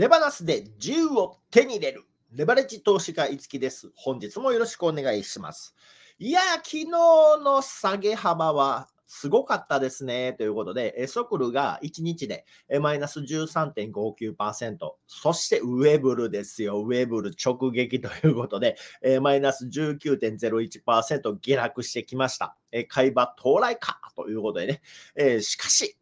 レバナスで銃を手に入れる。レバレッジ投資家いつきです。本日もよろしくお願いします。いや、昨日の下げ幅はすごかったですね。ということで、ソクルが1日でマイナス13.59%、そしてウェブルですよ。ウェブル直撃ということで、マイナス19.01%下落してきました。買い場到来かということでね。しかし、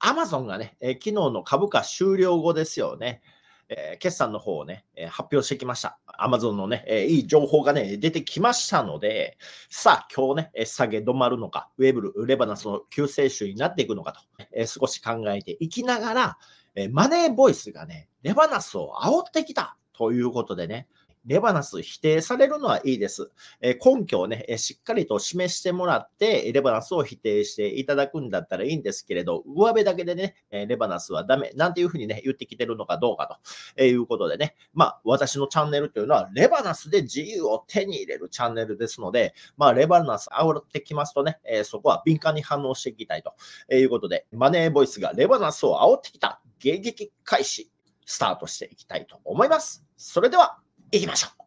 アマゾンがね、昨日の株価終了後ですよね。え決算の方をね、え発表してきました。Amazon のね、えいい情報がね、出てきましたので、さあ、今日ね、え下げ止まるのか、ウェブル、レバナスの救世主になっていくのかと、え少し考えていきながら、えマネーボイスがね、レバナスを煽ってきたということでね、レバナス否定されるのはいいです。え根拠をね、えしっかりと示してもらって、レバナスを否定していただくんだったらいいんですけれど、上辺だけでね、えレバナスはダメなんていうふうにね、言ってきてるのかどうかということでね、まあ、私のチャンネルというのは、レバナスで自由を手に入れるチャンネルですので、まあ、レバナス煽ってきますとね、えそこは敏感に反応していきたいということで、マネーボイスがレバナスを煽ってきた、迎撃開始、スタートしていきたいと思います。それでは。いきましょう。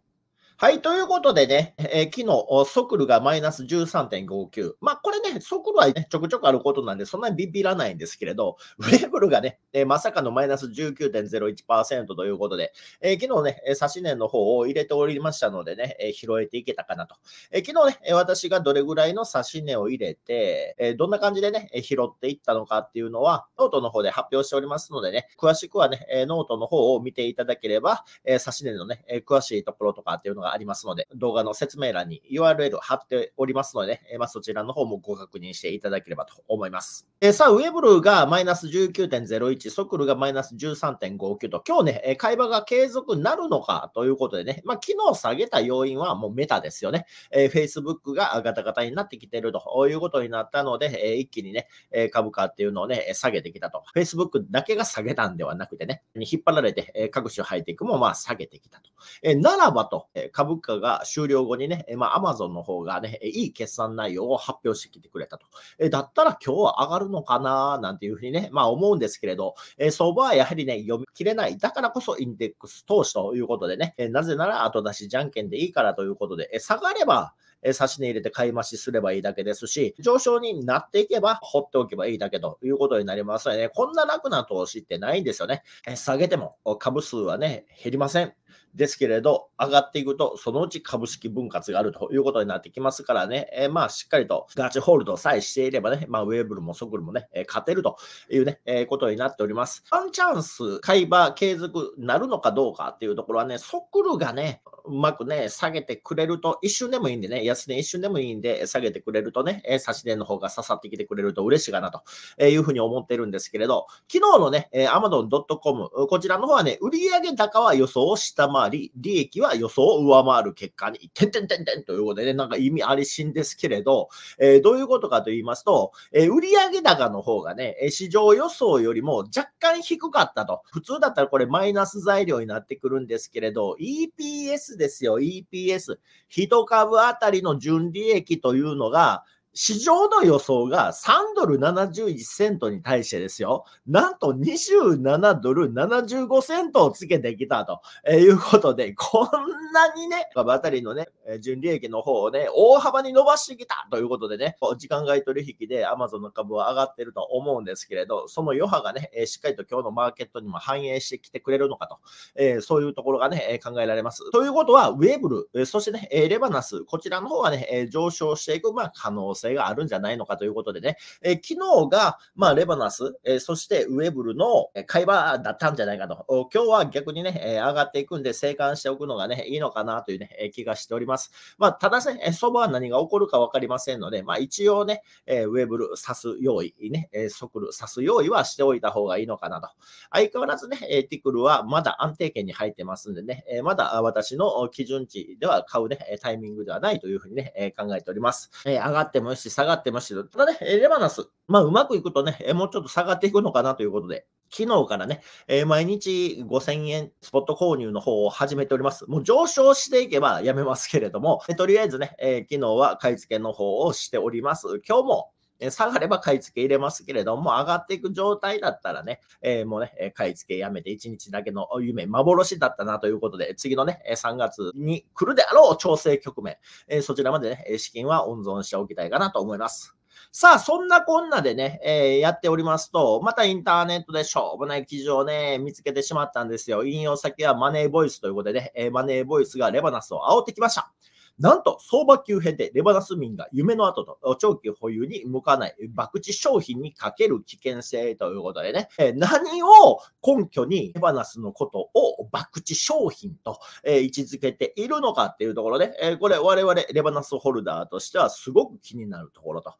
はい、ということでね、えー、昨日、ソクルがマイナス13.59。まあ、これね、ソクルは、ね、ちょくちょくあることなんで、そんなにビビらないんですけれど、ウェーブルがね、えー、まさかのマイナス19.01%ということで、えー、昨日ね、指し値の方を入れておりましたのでね、え拾えていけたかなと。え昨日ね、私がどれぐらいの指し値を入れて、えどんな感じでね、拾っていったのかっていうのは、ノートの方で発表しておりますのでね、詳しくはね、ノートの方を見ていただければ、えー、指し値のね、詳しいところとかっていうのががありますので、動画の説明欄に URL 貼っておりますので、まあ、そちらの方もご確認していただければと思います。えさあ、ウェブルがマイナス19.01、ソクルがマイナス13.59と、今日ね、会話が継続なるのかということでね、まあ、昨日下げた要因はもうメタですよね。えー、Facebook がガタガタになってきてるということになったので、え一気にね、株価っていうのをね、下げてきたと。Facebook だけが下げたんではなくてね、に引っ張られて各種入っていくもまあ下げてきたと。えならばと、株価が終了後にね、まあ、Amazon の方がね、いい決算内容を発表してきてくれたと。えだったら今日は上がるのかななんていうふうにね、まあ思うんですけれど、え相場はやはりね、読み切れない。だからこそインデックス投資ということでね、えなぜなら後出しじゃんけんでいいからということで、え下がれば、え差し値入れて買い増しすればいいだけですし、上昇になっていけば放っておけばいいだけということになりますので、ね、こんな楽な投資ってないんですよね。え下げても株数はね、減りません。ですけれど、上がっていくと、そのうち株式分割があるということになってきますからね、えー、まあ、しっかりとガチホールドさえしていればね、まあ、ウェーブルもソクルもね、えー、勝てるというね、えー、ことになっております。ワンチャンス、買い場継続なるのかどうかっていうところはね、ソクルがね、うまくね、下げてくれると、一瞬でもいいんでね、安値一瞬でもいいんで、下げてくれるとね、えー、差し値の方が刺さってきてくれると嬉しいかなというふうに思ってるんですけれど、昨日のね、えマ amazon.com、こちらの方はね、売上高は予想を下回まり、利益は予想を上回る結果に、てんてんてんてんということでね、なんか意味ありしんですけれど、えー、どういうことかと言いますと、えー、売上高の方がね、市場予想よりも若干低かったと。普通だったらこれマイナス材料になってくるんですけれど、EPS ですよ、EPS。1株あたりの純利益というのが、市場の予想が3ドル71セントに対してですよ、なんと27ドル75セントをつけてきたと、えいうことで、こんなにね、バタリのね、純利益の方をね、大幅に伸ばしてきたということでね、時間外取引で Amazon の株は上がってると思うんですけれど、その余波がね、しっかりと今日のマーケットにも反映してきてくれるのかと、えそういうところがね、考えられます。ということは、ウェブル、そしてね、レバナス、こちらの方がね、上昇していく、まあ、可能性性があるんじゃないのかということでね、え昨日が、まあ、レバナス、えそしてウェブルの会話だったんじゃないかと、今日は逆にね、え上がっていくんで、静観しておくのがね、いいのかなというね、え気がしております。まあ、ただね、そばは何が起こるか分かりませんので、まあ、一応ね、えウェブル刺す用意、ね、えソクル刺す用意はしておいた方がいいのかなと。相変わらずね、えティクルはまだ安定圏に入ってますんでね、えまだ私の基準値では買うね、タイミングではないというふうにね、え考えております。え上がってももよし、下がってますし、ただね、エレバナス、まあ、うまくいくとね、もうちょっと下がっていくのかなということで、昨日からね、え毎日5000円スポット購入の方を始めております。もう上昇していけばやめますけれども、えとりあえずね、え昨日は買い付けの方をしております。今日もえ下がれば買い付け入れますけれども、上がっていく状態だったらね、えー、もうね、買い付けやめて1日だけの夢、幻だったなということで、次のね、3月に来るであろう調整局面、えそちらまでね、資金は温存しておきたいかなと思います。さあ、そんなこんなでね、えー、やっておりますと、またインターネットでしょうもない記事をね、見つけてしまったんですよ。引用先はマネーボイスということでね、えマネーボイスがレバナスを煽ってきました。なんと相場急変でレバナス民が夢の後と長期保有に向かない博打商品にかける危険性ということでね、何を根拠にレバナスのことを博打商品と、位置づけているのかっていうところで、これ我々レバナスホルダーとしてはすごく気になるところと、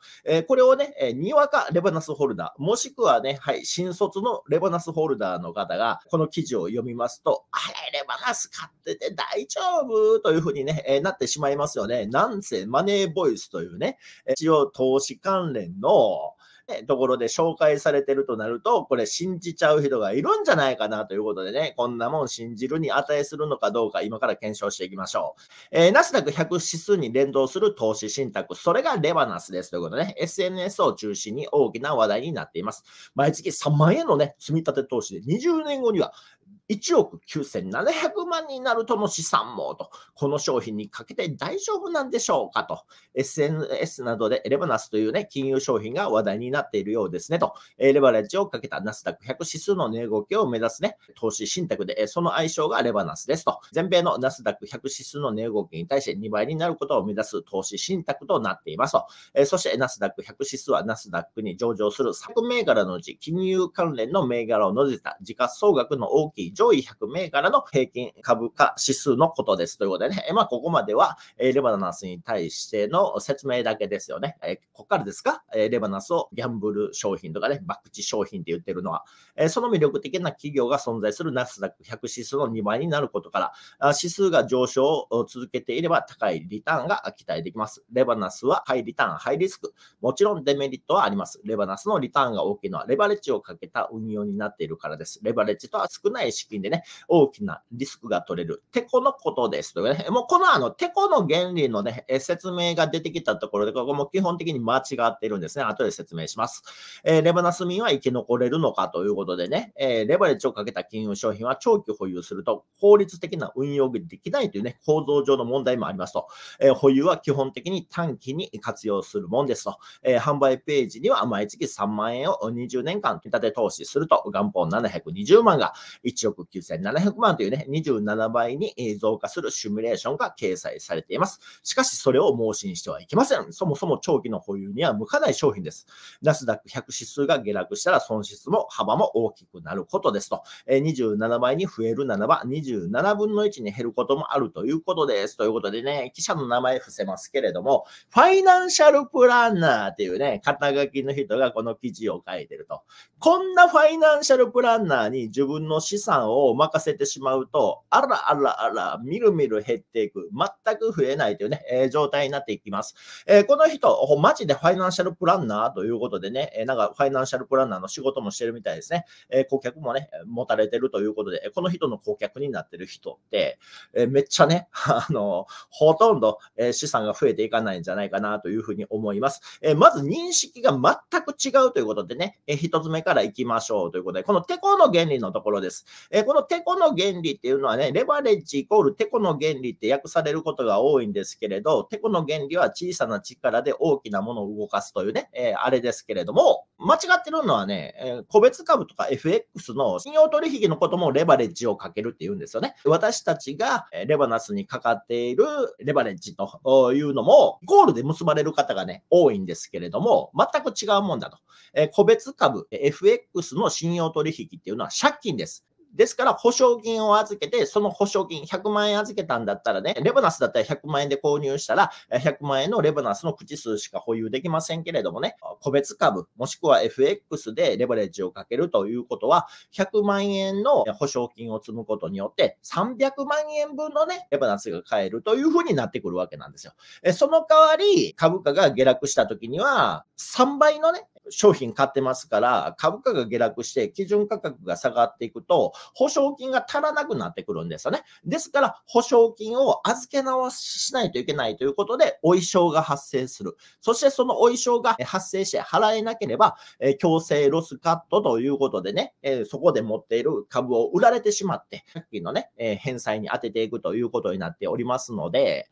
これをね、にわかレバナスホルダー、もしくはね、はい、新卒のレバナスホルダーの方がこの記事を読みますと、あれ、レバナス買ってて大丈夫というふうにね、なってしまいいますよね。なんせマネーボイスというね、一応投資関連の、ところで紹介されてるとなると、これ信じちゃう人がいるんじゃないかなということでね、こんなもん信じるに値するのかどうか今から検証していきましょう。えー、ナスダック100指数に連動する投資信託、それがレバナスですということでね、SNS を中心に大きな話題になっています。毎月3万円のね、積み立て投資で20年後には1億9700万になるとの試算もと、この商品にかけて大丈夫なんでしょうかと、SNS などでレバナスというね、金融商品が話題になっているようですねと、レバレッジをかけたナスダック100指数の値動きを目指すね、投資信託で、その相性がレバナスですと、全米のナスダック100指数の値動きに対して2倍になることを目指す投資信託となっていますと、そしてナスダック100指数はナスダックに上場する作銘柄のうち金融関連の銘柄を除いた時価総額の大きい上位100銘柄の平均株価指数のことです。ということでね、まあ、ここまでは、えレバナスに対しての説明だけですよね。えここからですか、えレバナスをギャンブル商品とかね、博打商品って言ってるのは、えその魅力的な企業が存在するナスダック100指数の2倍になることから、指数が上昇を続けていれば高いリターンが期待できます。レバナスはハイリターン、ハイリスク。もちろんデメリットはあります。レバナスのリターンが大きいのは、レバレッジをかけた運用になっているからです。レバレッジとは少ない資金でね、大きなリスクが取れる。てこのことです。というね、もうこのあの、てこの原理のね、説明が出てきたところで、ここも基本的に間違っているんですね。後で説明します。えー、レバナス民は生き残れるのかということでね、えー、レバレッジをかけた金融商品は長期保有すると効率的な運用ができないというね、構造上の問題もありますと。えー、保有は基本的に短期に活用するもんですと。え販売ページには毎月3万円を20年間、手立て投資すると、元本720万が1億9700万というね、27倍に増加するシミュレーションが掲載されています。しかし、それを盲信してはいけません。そもそも長期の保有には向かない商品です。ナスダック100指数が下落したら損失も幅も大きくなることですと。27倍に増えるならば、27分の1に減ることもあるということです。ということでね、記者の名前伏せますけれども、ファイナンシャルプランナーっていうね、肩書きの人がこの記事を書いてると。こんなファイナンシャルプランナーに自分の資産間を任せてしまうと、あらあらあら、みるみる減っていく、全く増えないというね、えー、状態になっていきます。えー、この人、マジでファイナンシャルプランナーということでね、えなんかファイナンシャルプランナーの仕事もしてるみたいですね。え顧客もね、持たれてるということで、この人の顧客になってる人って、えめっちゃね、あの、ほとんど、え資産が増えていかないんじゃないかなというふうに思います。えまず認識が全く違うということでね、え1つ目からいきましょうということで、このテコの原理のところです。えこのテコの原理っていうのはね、レバレッジイコールテコの原理って訳されることが多いんですけれど、テコの原理は小さな力で大きなものを動かすというね、えあれですけれども、間違ってるのはね、え個別株とか FX の信用取引のこともレバレッジをかけるっていうんですよね。私たちがレバナスにかかっているレバレッジというのも、ゴールで結ばれる方がね、多いんですけれども、全く違うもんだと。え個別株、FX の信用取引っていうのは借金です。ですから、保証金を預けて、その保証金100万円預けたんだったらね、レバナスだったら100万円で購入したら、100万円のレバナスの口数しか保有できませんけれどもね、個別株、もしくは FX でレバレッジをかけるということは、100万円の保証金を積むことによって、300万円分のね、レバナスが買えるというふうになってくるわけなんですよ。その代わり、株価が下落した時には、3倍のね、商品買ってますから、株価が下落して、基準価格が下がっていくと、保証金が足らなくなってくるんですよね。ですから、保証金を預け直ししないといけないということで、お衣装が発生する。そして、そのお衣装が発生して払えなければ、え強制ロスカットということでね、えそこで持っている株を売られてしまって、さっきのね、え返済に当てていくということになっておりますので、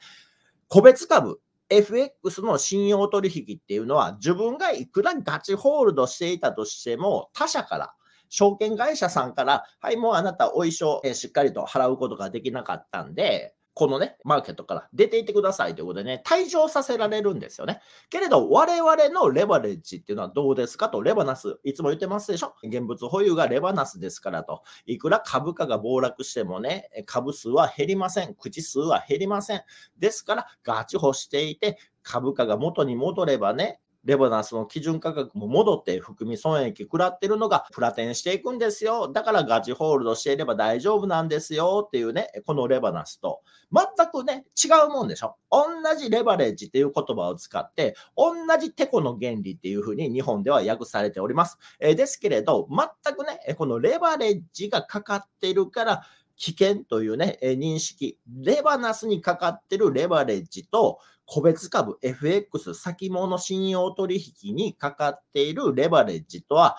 個別株、FX の信用取引っていうのは、自分がいくらガチホールドしていたとしても、他社から、証券会社さんから、はい、もうあなた、お衣装、えしっかりと払うことができなかったんで、このね、マーケットから出ていってくださいということでね、退場させられるんですよね。けれど、我々のレバレッジっていうのはどうですかと、レバナス、いつも言ってますでしょ現物保有がレバナスですからと、いくら株価が暴落してもね、株数は減りません。口数は減りません。ですから、ガチホしていて、株価が元に戻ればね、レバナスの基準価格も戻って含み損益食らってるのがプラテンしていくんですよ。だからガチホールドしていれば大丈夫なんですよっていうね、このレバナスと全くね、違うもんでしょ。同じレバレッジっていう言葉を使って、同じテコの原理っていうふうに日本では訳されております。えー、ですけれど、全くね、このレバレッジがかかってるから、危険というね、え認識、レバナスにかかってるレバレッジと、個別株 FX 先物信用取引にかかっているレバレッジとは、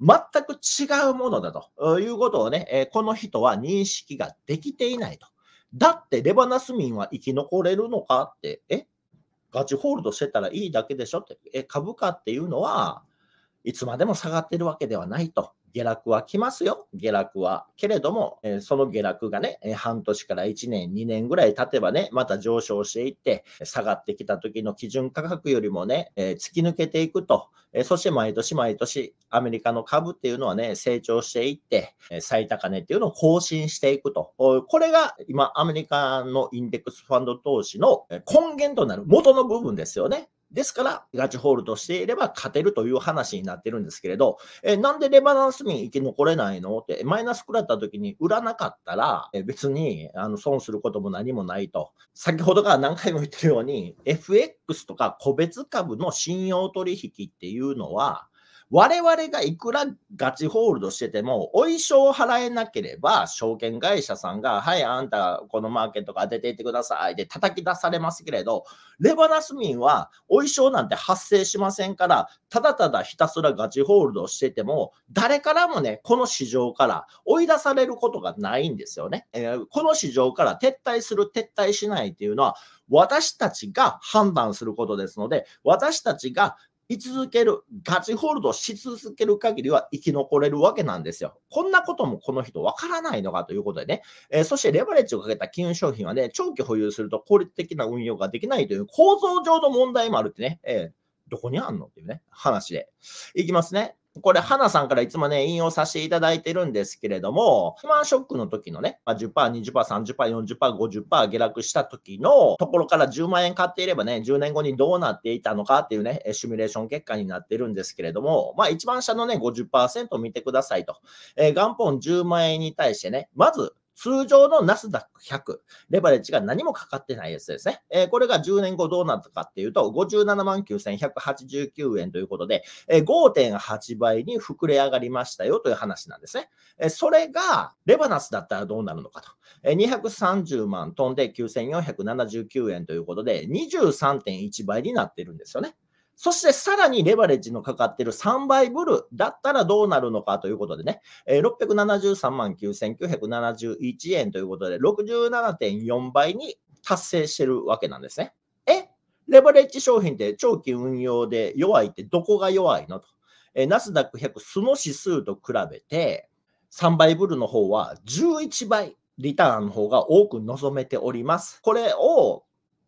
全く違うものだということをね、えこの人は認識ができていないと。だってレバナス民は生き残れるのかって、えガチホールドしてたらいいだけでしょって、え株価っていうのは、いつまでも下がってるわけではないと。下落は来ますよ、下落は。けれども、えその下落がね、半年から1年、2年ぐらい経てばね、また上昇していって、下がってきた時の基準価格よりもね、え突き抜けていくと、えそして毎年毎年、アメリカの株っていうのはね、成長していって、え最高値っていうのを更新していくと。これが今、アメリカのインデックスファンド投資の根源となる元の部分ですよね。ですから、ガチホールドしていれば勝てるという話になってるんですけれど、えなんでレバナンスに生き残れないのって、マイナス食らった時に売らなかったら、え別にあの損することも何もないと。先ほどから何回も言ってるように、FX とか個別株の信用取引っていうのは、我々がいくらガチホールドしてても、お衣装を払えなければ、証券会社さんが、はい、あんた、このマーケットから出ていってくださいで叩き出されますけれど、レバナス民はお衣装なんて発生しませんから、ただただひたすらガチホールドしてても、誰からもね、この市場から追い出されることがないんですよね。えー、この市場から撤退する、撤退しないっていうのは、私たちが判断することですので、私たちが居続ける、ガチホールドし続ける限りは生き残れるわけなんですよ。こんなこともこの人わからないのかということでね、えー、そしてレバレッジをかけた金融商品はね、長期保有すると効率的な運用ができないという構造上の問題もあるってね、えー、どこにあんのっていうね、話で。いきますね。これ、花さんからいつもね、引用させていただいてるんですけれども、ヒュマンショックの時のね、まあ、10%、20%、30%、40%、50%下落した時のところから10万円買っていればね、10年後にどうなっていたのかっていうね、シミュレーション結果になってるんですけれども、まあ一番下のね、50%を見てくださいと。えー、元本10万円に対してね、まず通常のナスダック100、レバレッジが何もかかってないやつですね。えー、これが10年後どうなったかっていうと、57万9189円ということで、えー、5.8倍に膨れ上がりましたよという話なんですね。えー、それが、レバナスだったらどうなるのかと。えー、230万飛んで9479円ということで、23.1倍になってるんですよね。そしてさらにレバレッジのかかってる3倍ブルだったらどうなるのかということでね、673万9971円ということで、67.4倍に達成してるわけなんですね。えレバレッジ商品って長期運用で弱いってどこが弱いのと。ナスダック100素の指数と比べて、3倍ブルの方は11倍リターンの方が多く望めております。これを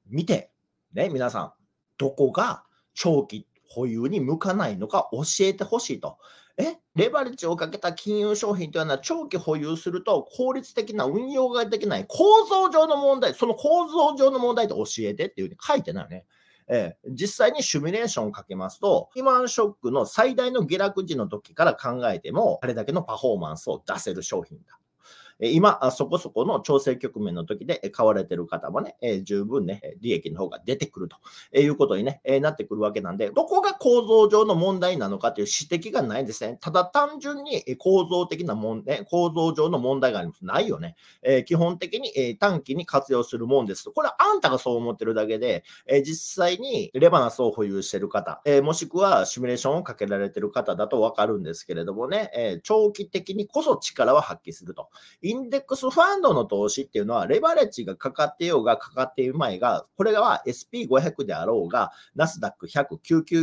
見て、ね、皆さん、どこが長期保有に向かないのか教えてほしいと。えレバレッジをかけた金融商品というのは長期保有すると効率的な運用ができない構造上の問題、その構造上の問題って教えてっていうふうに書いてないよね。え実際にシミュレーションをかけますと、リーマンショックの最大の下落時の時から考えても、あれだけのパフォーマンスを出せる商品だ。今、そこそこの調整局面の時で買われてる方もね、十分ね、利益の方が出てくるということに、ね、なってくるわけなんで、どこが構造上の問題なのかという指摘がないんですね。ただ単純に構造的なもん、ね、構造上の問題があります。ないよね。え基本的に、え短期に活用するもんですこれはあんたがそう思ってるだけで、え実際にレバナスを保有してる方、えもしくはシミュレーションをかけられてる方だとわかるんですけれどもね、え長期的にこそ力は発揮すると。インデックスファンドの投資っていうのは、レバレッジがかかってようがかかっていまいが、これは SP500 であろうが、ナスダック100、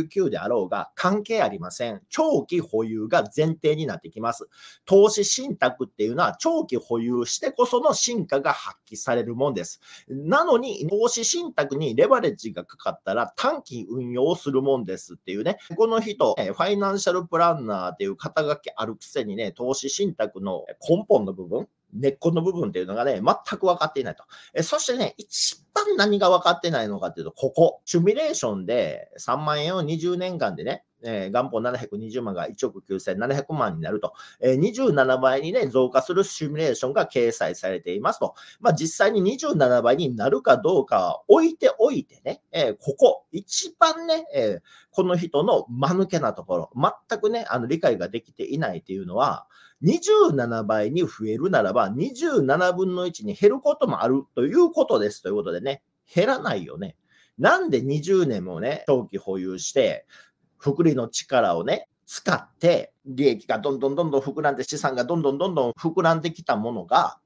999であろうが、関係ありません。長期保有が前提になってきます。投資信託っていうのは、長期保有してこその進化が発揮されるもんです。なのに、投資信託にレバレッジがかかったら、短期運用するもんですっていうね、この人、ファイナンシャルプランナーっていう肩書きあるくせにね、投資信託の根本の部分、根っこの部分っていうのがね、全く分かっていないと。えそしてね、一番何が分かってないのかっていうと、ここ、シミュレーションで3万円を20年間でね、えー、元本720万が1億9700万になると、えー、27倍に、ね、増加するシミュレーションが掲載されていますと、まあ、実際に27倍になるかどうかは置いておいてね、えー、ここ、一番ね、えー、この人の間抜けなところ、全くね、あの理解ができていないというのは、27倍に増えるならば、27分の1に減ることもあるということですということでね、減らないよね。なんで20年もね、長期保有して、福利の力をね、使って、利益がどんどんどんどん膨らんで、資産がどんどんどんどん膨らんできたものが、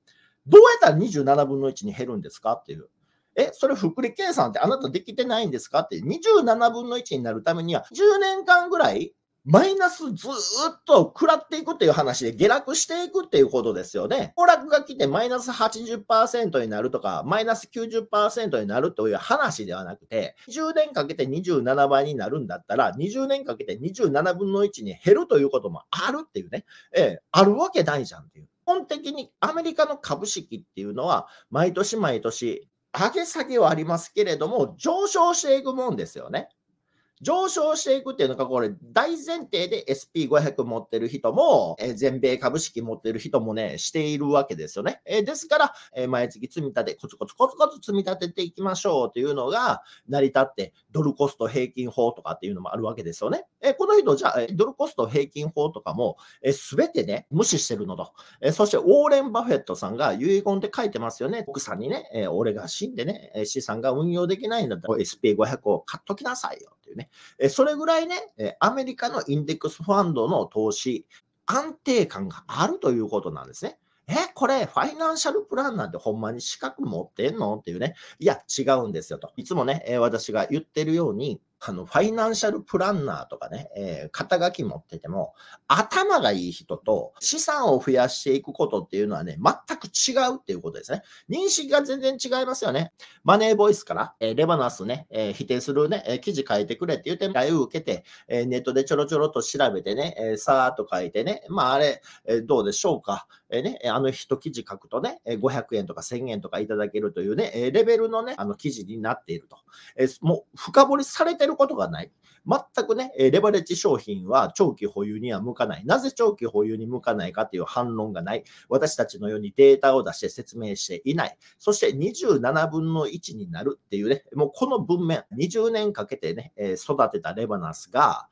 どうやったら27分の1に減るんですかっていう。え、それ福利計算ってあなたできてないんですかって、27分の1になるためには、10年間ぐらいマイナスずっと食らっていくっていう話で下落していくっていうことですよね。暴落が来てマイナス80%になるとか、マイナス90%になるという話ではなくて、10年かけて27倍になるんだったら、20年かけて27分の1に減るということもあるっていうね、ええ、あるわけないじゃんっていう。基本的にアメリカの株式っていうのは、毎年毎年、上げ下げはありますけれども、上昇していくもんですよね。上昇していくっていうのが、これ、大前提で SP500 持ってる人も、え全米株式持ってる人もね、しているわけですよね。えですから、え毎月積み立て、コツコツコツコツ積み立てていきましょうというのが、成り立って、ドルコスト平均法とかっていうのもあるわけですよね。えこの人、じゃあ、ドルコスト平均法とかも、す、べ、てね、無視してるのと。えそして、ウォーレン・バフェットさんが遺言って書いてますよね。奥さんにね、え俺が死んでね、資産が運用できないんだったら、SP500 を買っときなさいよ。ていうね。えそれぐらいね、アメリカのインデックスファンドの投資、安定感があるということなんですね。え、これ、ファイナンシャルプランなんてほんまに資格持ってんのっていうね。いや、違うんですよと。いつもね、え私が言ってるように、あの、ファイナンシャルプランナーとかね、えー、肩書き持ってても、頭がいい人と資産を増やしていくことっていうのはね、全く違うっていうことですね。認識が全然違いますよね。マネーボイスから、えー、レバナスね、えー、否定するね、え記事書いてくれって言って依頼を受けて、えネットでちょろちょろと調べてね、えさーっと書いてね、まああれ、えどうでしょうか。えね、あの一記事書くとね、500円とか1000円とかいただけるというね、レベルのね、あの記事になっていると。えもう深掘りされてることがない。全くね、レバレッジ商品は長期保有には向かない。なぜ長期保有に向かないかという反論がない。私たちのようにデータを出して説明していない。そして27分の1になるっていうね、もうこの文面、20年かけてね、育てたレバナスが、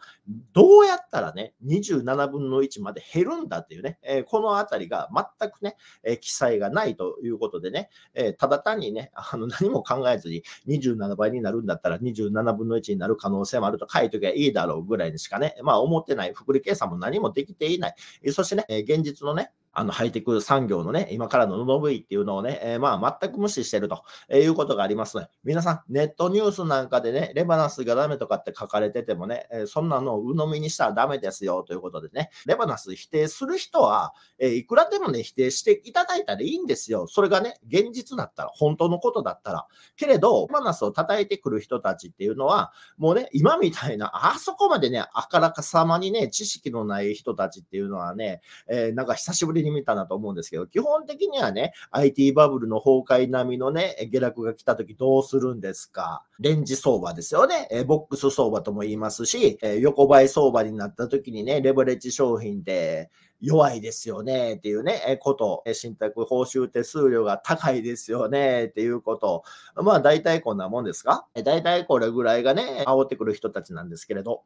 どうやったらね、27分の1まで減るんだっていうね、このあたりが全くね、記載がないということでね、ただ単にね、あの何も考えずに27倍になるんだったら27分の1になる可能性もあると書いていときはいいだろうぐらいにしかね、まあ思ってない、福利計算も何もできていない、そしてね、現実のね、あのハイテク産業のね、今からの伸びっていうのをね、えー、まあ全く無視してると、えー、いうことがありますので、皆さん、ネットニュースなんかでね、レバナスがダメとかって書かれててもね、えー、そんなのを鵜呑みにしたらダメですよということでね、レバナス否定する人は、えいくらでもね、否定していただいたらいいんですよ。それがね、現実だったら、本当のことだったら。けれど、レバナスを叩いてくる人たちっていうのは、もうね、今みたいな、あそこまでね、あからかさまにね、知識のない人たちっていうのはね、えなんか久しぶりにに見たなと思うんですけど、基本的にはね、IT バブルの崩壊並みのね、下落が来た時どうするんですか。レンジ相場ですよね。えボックス相場とも言いますし、え横ばい相場になった時にね、レバレッジ商品で、弱いですよねっていうね、えこと、信託報酬手数料が高いですよねっていうこと、まあ大体こんなもんですか大体これぐらいがね、煽ってくる人たちなんですけれど。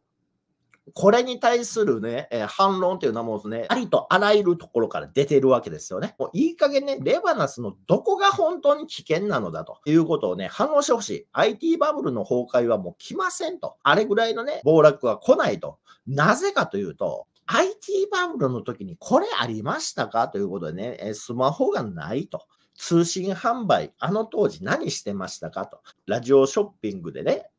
これに対するね、えー、反論というのはもうね、ありとあらゆるところから出てるわけですよね。もういい加減ね、レバナスのどこが本当に危険なのだということをね、反応してほしい。IT バブルの崩壊はもう来ませんと。あれぐらいのね、暴落は来ないと。なぜかというと、IT バブルの時にこれありましたかということでね、えー、スマホがないと。通信販売、あの当時何してましたかと。ラジオショッピングでね、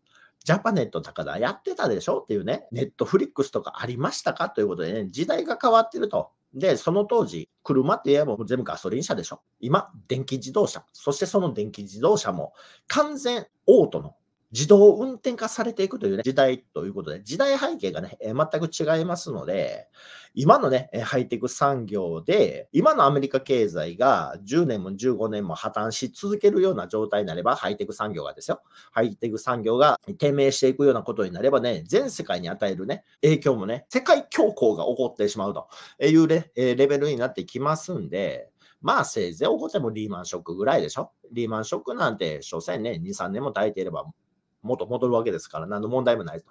ジャパネット高田やってたでしょっていうね、ネットフリックスとかありましたかということでね、時代が変わってると。で、その当時、車って言えば全部ガソリン車でしょ。今、電気自動車。そしてその電気自動車も完全オートの自動運転化されていくという、ね、時代ということで、時代背景がね、えー、全く違いますので、今のね、ハイテク産業で、今のアメリカ経済が10年も15年も破綻し続けるような状態になれば、ハイテク産業がですよ、ハイテク産業が低迷していくようなことになればね、全世界に与えるね、影響もね、世界恐慌が起こってしまうというレレベルになってきますんで、まあせいぜい起こってもリーマンショックぐらいでしょ。リーマンショックなんて、所詮ね、2、3年も耐えていれば元戻るわけですから、何の問題もないと。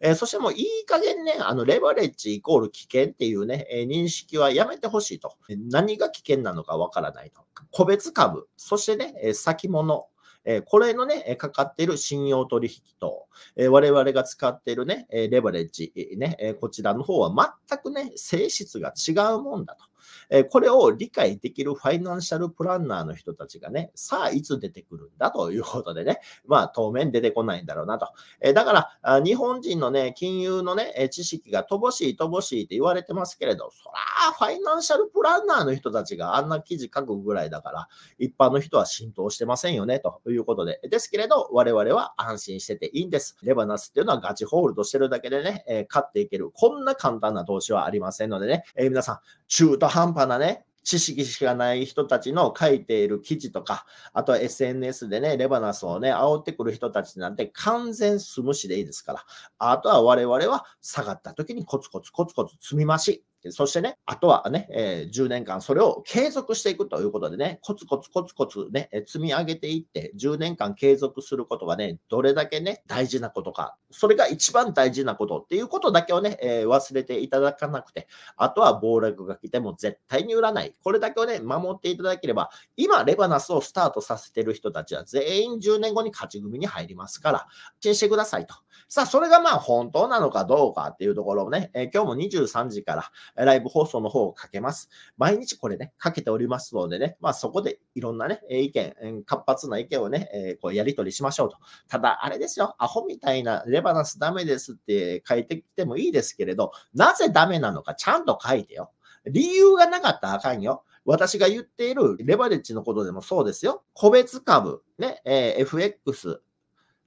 えー、そしてもういい加減ね、あの、レバレッジイコール危険っていうね、えー、認識はやめてほしいと。何が危険なのかわからないと。個別株、そしてね、えー、先物、えこれのね、かかっている信用取引と、え我々が使っているね、レバレッジ、ね、こちらの方は全くね、性質が違うもんだと。えこれを理解できるファイナンシャルプランナーの人たちがね、さあいつ出てくるんだということでね、まあ当面出てこないんだろうなと。えだから、日本人のね、金融のね、知識が乏しい乏しいって言われてますけれど、そら、ファイナンシャルプランナーの人たちがあんな記事書くぐらいだから、一般の人は浸透してませんよね、ということで。ですけれど、我々は安心してていいんです。レバナスっていうのはガチホールドしてるだけでね、え勝っていける。こんな簡単な投資はありませんのでね、え皆さん、中途半端なね、知識しかない人たちの書いている記事とか、あとは SNS でね、レバナスをね、煽ってくる人たちなんて完全素無視でいいですから。あとは我々は下がった時にコツコツコツコツ積み増しそしてね、あとはね、えー、10年間それを継続していくということでね、コツコツコツコツね、えー、積み上げていって、10年間継続することがね、どれだけね、大事なことか、それが一番大事なことっていうことだけをね、えー、忘れていただかなくて、あとは暴落が来ても絶対に売らない。これだけをね、守っていただければ、今、レバナスをスタートさせてる人たちは全員10年後に勝ち組に入りますから、安心してくださいと。さあ、それがまあ本当なのかどうかっていうところをね、えー、今日も23時から、ライブ放送の方をかけます。毎日これね、かけておりますのでね、まあそこでいろんなね、意見、活発な意見をね、えー、こうやり取りしましょうと。ただ、あれですよ、アホみたいなレバナスダメですって書いてきてもいいですけれど、なぜダメなのかちゃんと書いてよ。理由がなかったらあかんよ。私が言っているレバレッジのことでもそうですよ。個別株、ね、えー、FX、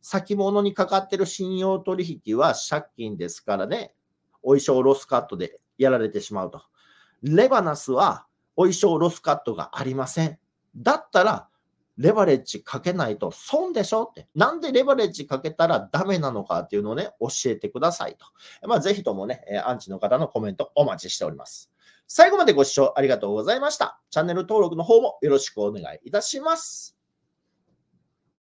先物にかかってる信用取引は借金ですからね、お衣装ロスカットでやられてしまうと。レバナスはお衣装ロスカットがありません。だったら、レバレッジかけないと損でしょって。なんでレバレッジかけたらダメなのかっていうのをね、教えてくださいと。まあ、ぜひともね、アンチの方のコメントお待ちしております。最後までご視聴ありがとうございました。チャンネル登録の方もよろしくお願いいたします。